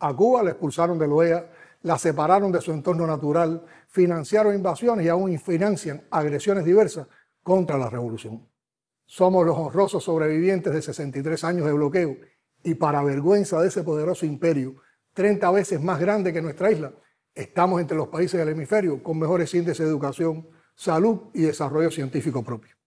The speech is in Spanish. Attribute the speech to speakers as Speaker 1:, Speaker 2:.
Speaker 1: A Cuba la expulsaron de OEA, la separaron de su entorno natural, financiaron invasiones y aún financian agresiones diversas contra la revolución. Somos los honrosos sobrevivientes de 63 años de bloqueo y para vergüenza de ese poderoso imperio, 30 veces más grande que nuestra isla, estamos entre los países del hemisferio con mejores índices de educación, salud y desarrollo científico propio.